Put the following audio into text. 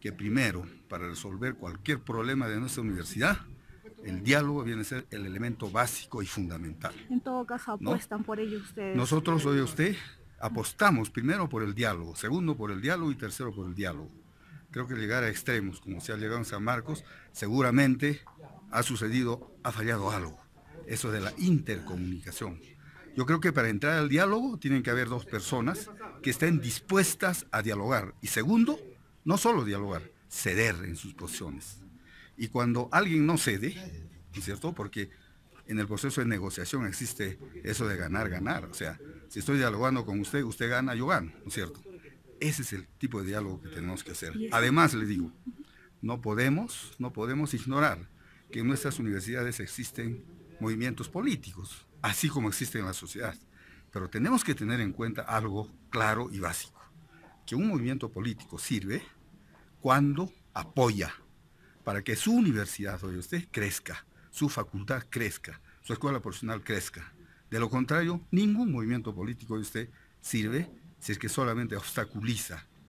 que primero, para resolver cualquier problema de nuestra universidad, el diálogo viene a ser el elemento básico y fundamental. En todo caso, apuestan por ello ustedes. Nosotros, oye usted, apostamos primero por el diálogo, segundo por el diálogo y tercero por el diálogo. Creo que llegar a extremos, como se ha llegado en San Marcos, seguramente ha sucedido, ha fallado algo. Eso de la intercomunicación. Yo creo que para entrar al diálogo tienen que haber dos personas que estén dispuestas a dialogar. Y segundo, no solo dialogar, ceder en sus posiciones. Y cuando alguien no cede, ¿no es cierto? Porque en el proceso de negociación existe eso de ganar, ganar. O sea, si estoy dialogando con usted, usted gana, yo gano, ¿no es cierto? Ese es el tipo de diálogo que tenemos que hacer. Además, le digo, no podemos, no podemos ignorar que en nuestras universidades existen movimientos políticos, así como existen en la sociedad. Pero tenemos que tener en cuenta algo claro y básico, que un movimiento político sirve cuando apoya para que su universidad hoy usted crezca, su facultad crezca, su escuela profesional crezca. De lo contrario, ningún movimiento político de usted sirve si es que solamente obstaculiza